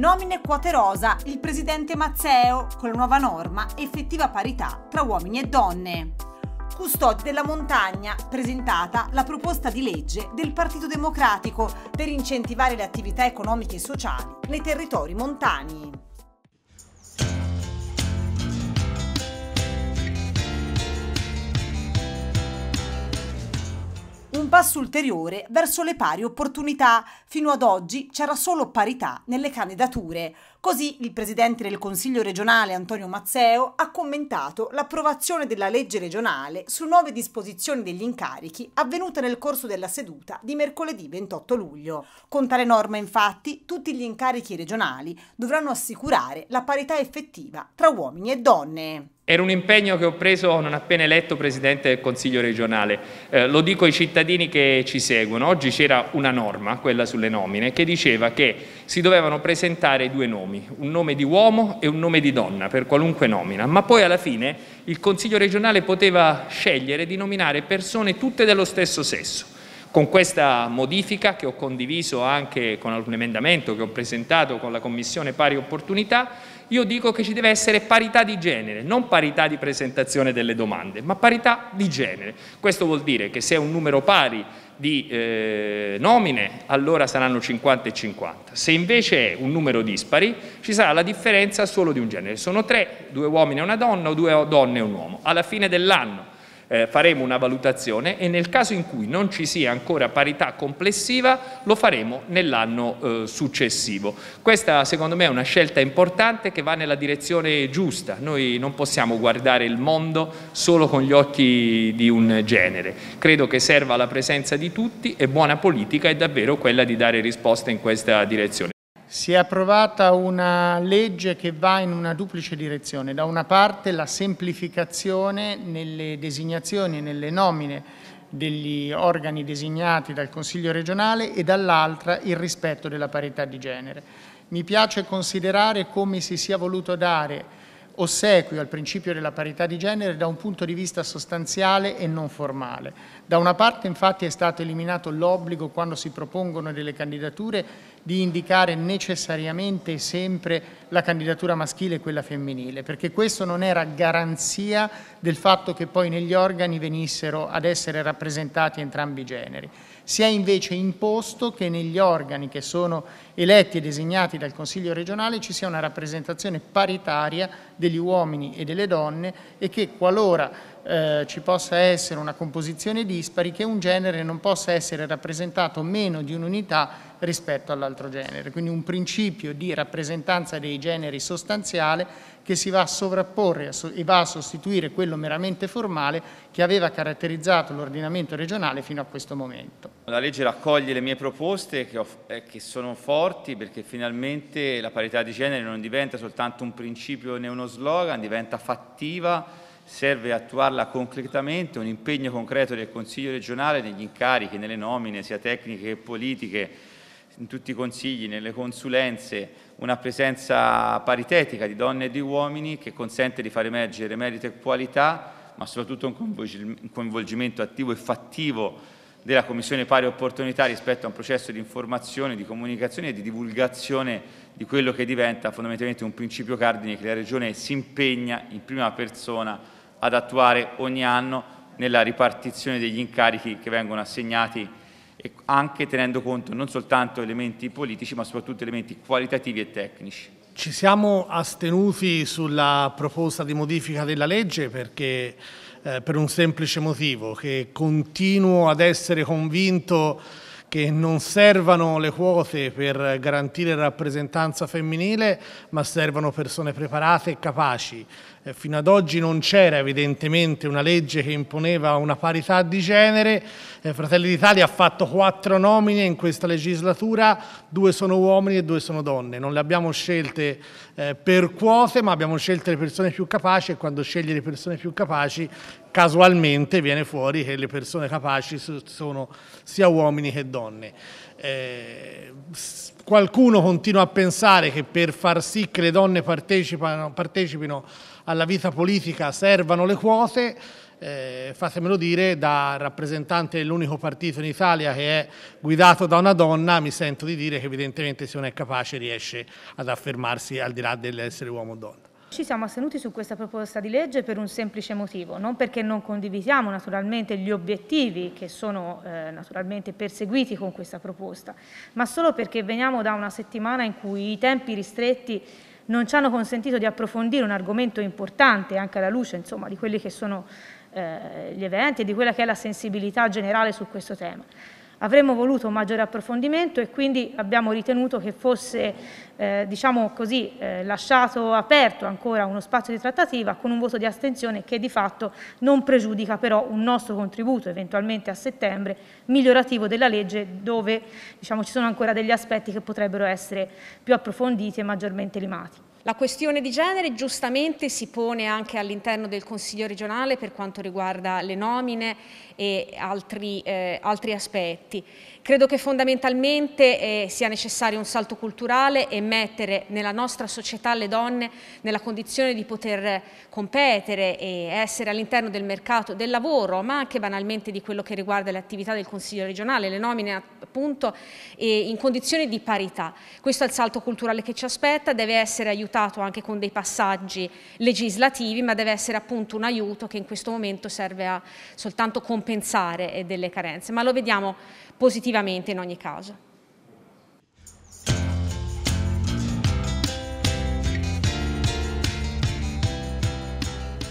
Nomine quote rosa il presidente Mazzeo con la nuova norma effettiva parità tra uomini e donne. Custodi della montagna presentata la proposta di legge del Partito Democratico per incentivare le attività economiche e sociali nei territori montani. un passo ulteriore verso le pari opportunità fino ad oggi c'era solo parità nelle candidature. Così il presidente del Consiglio regionale Antonio Mazzeo ha commentato l'approvazione della legge regionale su nuove disposizioni degli incarichi avvenuta nel corso della seduta di mercoledì 28 luglio. Con tale norma infatti tutti gli incarichi regionali dovranno assicurare la parità effettiva tra uomini e donne. Era un impegno che ho preso non appena eletto Presidente del Consiglio regionale. Eh, lo dico ai cittadini che ci seguono. Oggi c'era una norma, quella sulle sulle nomine, che diceva che si dovevano presentare due nomi, un nome di uomo e un nome di donna per qualunque nomina, ma poi alla fine il Consiglio regionale poteva scegliere di nominare persone tutte dello stesso sesso. Con questa modifica che ho condiviso anche con un emendamento che ho presentato con la Commissione Pari Opportunità, io dico che ci deve essere parità di genere, non parità di presentazione delle domande, ma parità di genere. Questo vuol dire che se è un numero pari di eh, nomine, allora saranno 50 e 50. Se invece è un numero dispari, ci sarà la differenza solo di un genere. Sono tre, due uomini e una donna o due donne e un uomo. Alla fine dell'anno eh, faremo una valutazione e nel caso in cui non ci sia ancora parità complessiva lo faremo nell'anno eh, successivo. Questa secondo me è una scelta importante che va nella direzione giusta, noi non possiamo guardare il mondo solo con gli occhi di un genere, credo che serva la presenza di tutti e buona politica è davvero quella di dare risposte in questa direzione si è approvata una legge che va in una duplice direzione. Da una parte la semplificazione nelle designazioni e nelle nomine degli organi designati dal Consiglio regionale e dall'altra il rispetto della parità di genere. Mi piace considerare come si sia voluto dare ossequio al principio della parità di genere da un punto di vista sostanziale e non formale. Da una parte infatti è stato eliminato l'obbligo quando si propongono delle candidature di indicare necessariamente sempre la candidatura maschile e quella femminile, perché questo non era garanzia del fatto che poi negli organi venissero ad essere rappresentati entrambi i generi. Si è invece imposto che negli organi che sono eletti e designati dal Consiglio regionale ci sia una rappresentazione paritaria degli uomini e delle donne e che qualora eh, ci possa essere una composizione dispari che un genere non possa essere rappresentato meno di un'unità rispetto all'altro genere. Quindi un principio di rappresentanza dei generi sostanziale che si va a sovrapporre e va a sostituire quello meramente formale che aveva caratterizzato l'ordinamento regionale fino a questo momento. La legge raccoglie le mie proposte che, ho, eh, che, sono forti perché finalmente la parità di genere non diventa soltanto un principio né uno slogan, diventa fattiva, serve attuarla concretamente, un impegno concreto del Consiglio regionale negli incarichi, nelle nomine, sia tecniche che politiche, in tutti i consigli, nelle consulenze, una presenza paritetica di donne e di uomini che consente di far emergere merito e qualità, ma soprattutto un coinvolgimento attivo e fattivo della Commissione Pari Opportunità rispetto a un processo di informazione, di comunicazione e di divulgazione di quello che diventa fondamentalmente un principio cardine che la Regione si impegna in prima persona ad attuare ogni anno nella ripartizione degli incarichi che vengono assegnati e anche tenendo conto non soltanto elementi politici ma soprattutto elementi qualitativi e tecnici. Ci siamo astenuti sulla proposta di modifica della legge perché eh, per un semplice motivo, che continuo ad essere convinto che non servano le quote per garantire rappresentanza femminile, ma servono persone preparate e capaci. Eh, fino ad oggi non c'era evidentemente una legge che imponeva una parità di genere, eh, Fratelli d'Italia ha fatto quattro nomine in questa legislatura, due sono uomini e due sono donne, non le abbiamo scelte eh, per quote ma abbiamo scelto le persone più capaci e quando scegli le persone più capaci casualmente viene fuori che le persone capaci sono sia uomini che donne. Eh, qualcuno continua a pensare che per far sì che le donne partecipino alla vita politica servano le quote, eh, fatemelo dire, da rappresentante dell'unico partito in Italia che è guidato da una donna, mi sento di dire che evidentemente se non è capace riesce ad affermarsi al di là dell'essere uomo o donna. Ci siamo astenuti su questa proposta di legge per un semplice motivo, non perché non condividiamo naturalmente gli obiettivi che sono eh, naturalmente perseguiti con questa proposta, ma solo perché veniamo da una settimana in cui i tempi ristretti non ci hanno consentito di approfondire un argomento importante anche alla luce insomma, di quelli che sono eh, gli eventi e di quella che è la sensibilità generale su questo tema avremmo voluto un maggiore approfondimento e quindi abbiamo ritenuto che fosse eh, diciamo così, eh, lasciato aperto ancora uno spazio di trattativa con un voto di astensione che di fatto non pregiudica però un nostro contributo eventualmente a settembre migliorativo della legge dove diciamo, ci sono ancora degli aspetti che potrebbero essere più approfonditi e maggiormente limati. La questione di genere giustamente si pone anche all'interno del Consiglio regionale per quanto riguarda le nomine e altri, eh, altri aspetti. Credo che fondamentalmente eh, sia necessario un salto culturale e mettere nella nostra società le donne nella condizione di poter competere e essere all'interno del mercato del lavoro, ma anche banalmente di quello che riguarda le attività del Consiglio regionale, le nomine appunto eh, in condizioni di parità. Questo è il salto culturale che ci aspetta, deve essere aiutato anche con dei passaggi legislativi, ma deve essere appunto un aiuto che in questo momento serve a soltanto compensare eh, delle carenze, ma lo vediamo positivamente in ogni caso.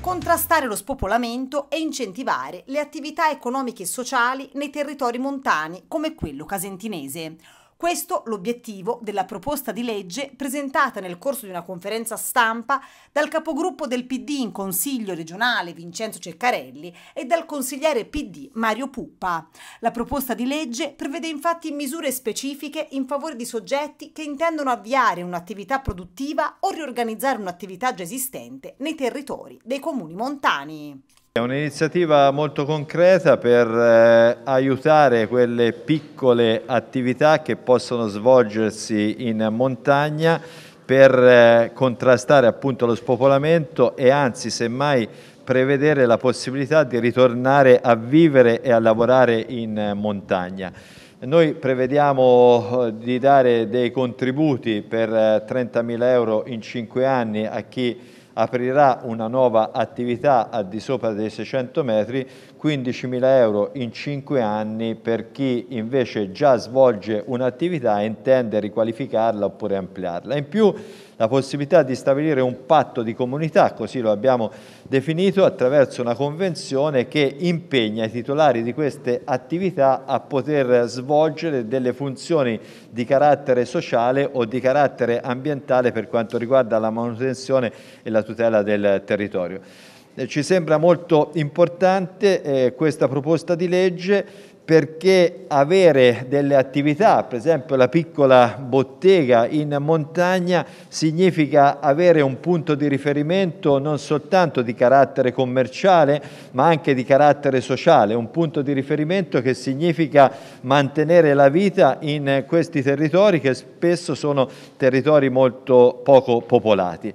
contrastare lo spopolamento e incentivare le attività economiche e sociali nei territori montani come quello casentinese. Questo l'obiettivo della proposta di legge presentata nel corso di una conferenza stampa dal capogruppo del PD in Consiglio regionale Vincenzo Ceccarelli e dal consigliere PD Mario Puppa. La proposta di legge prevede infatti misure specifiche in favore di soggetti che intendono avviare un'attività produttiva o riorganizzare un'attività già esistente nei territori dei comuni montani. È un'iniziativa molto concreta per eh, aiutare quelle piccole attività che possono svolgersi in montagna per eh, contrastare appunto lo spopolamento e anzi semmai prevedere la possibilità di ritornare a vivere e a lavorare in montagna. Noi prevediamo eh, di dare dei contributi per 30.000 eh, euro in 5 anni a chi aprirà una nuova attività al di sopra dei 600 metri, 15.000 euro in 5 anni per chi invece già svolge un'attività e intende riqualificarla oppure ampliarla. In più la possibilità di stabilire un patto di comunità, così lo abbiamo definito, attraverso una convenzione che impegna i titolari di queste attività a poter svolgere delle funzioni di carattere sociale o di carattere ambientale per quanto riguarda la manutenzione e la tutela del territorio. Eh, ci sembra molto importante eh, questa proposta di legge perché avere delle attività, per esempio la piccola bottega in montagna, significa avere un punto di riferimento non soltanto di carattere commerciale, ma anche di carattere sociale, un punto di riferimento che significa mantenere la vita in questi territori che spesso sono territori molto poco popolati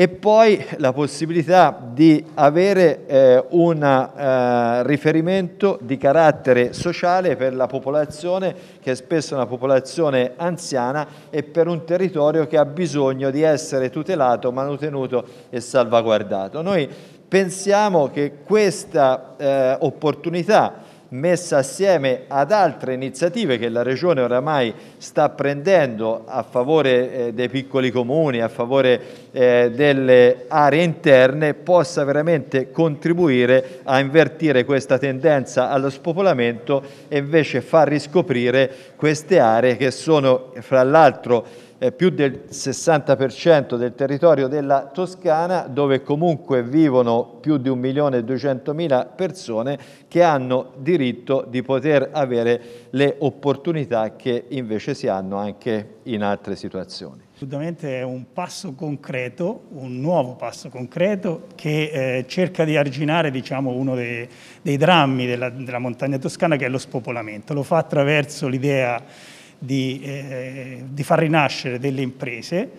e poi la possibilità di avere eh, un eh, riferimento di carattere sociale per la popolazione che è spesso una popolazione anziana e per un territorio che ha bisogno di essere tutelato, manutenuto e salvaguardato. Noi pensiamo che questa eh, opportunità messa assieme ad altre iniziative che la Regione oramai sta prendendo a favore eh, dei piccoli comuni, a favore eh, delle aree interne, possa veramente contribuire a invertire questa tendenza allo spopolamento e invece far riscoprire queste aree che sono fra l'altro eh, più del 60% del territorio della Toscana, dove comunque vivono più di 1.200.000 persone che hanno diritto di poter avere le opportunità che invece si hanno anche in altre situazioni. Assolutamente è un passo concreto, un nuovo passo concreto che eh, cerca di arginare diciamo, uno dei, dei drammi della, della montagna toscana che è lo spopolamento. Lo fa attraverso l'idea di, eh, di far rinascere delle imprese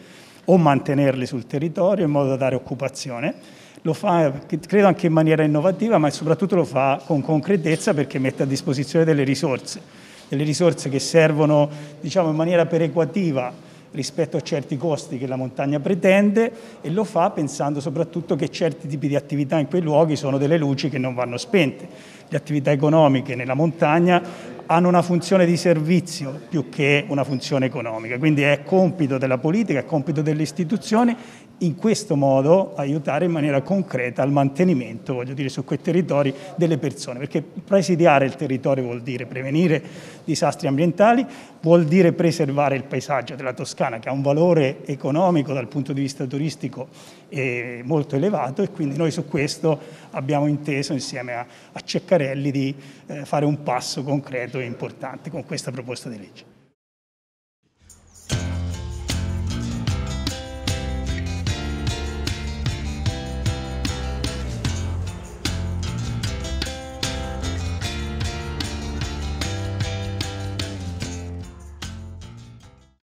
o mantenerle sul territorio in modo da dare occupazione. Lo fa, credo, anche in maniera innovativa, ma soprattutto lo fa con concretezza perché mette a disposizione delle risorse, delle risorse che servono diciamo, in maniera perequativa rispetto a certi costi che la montagna pretende e lo fa pensando soprattutto che certi tipi di attività in quei luoghi sono delle luci che non vanno spente. Le attività economiche nella montagna hanno una funzione di servizio più che una funzione economica, quindi è compito della politica, è compito delle istituzioni in questo modo aiutare in maniera concreta al mantenimento, voglio dire, su quei territori delle persone, perché presidiare il territorio vuol dire prevenire disastri ambientali, vuol dire preservare il paesaggio della Toscana che ha un valore economico dal punto di vista turistico eh, molto elevato e quindi noi su questo abbiamo inteso insieme a, a Ceccarelli di eh, fare un passo concreto e importante con questa proposta di legge.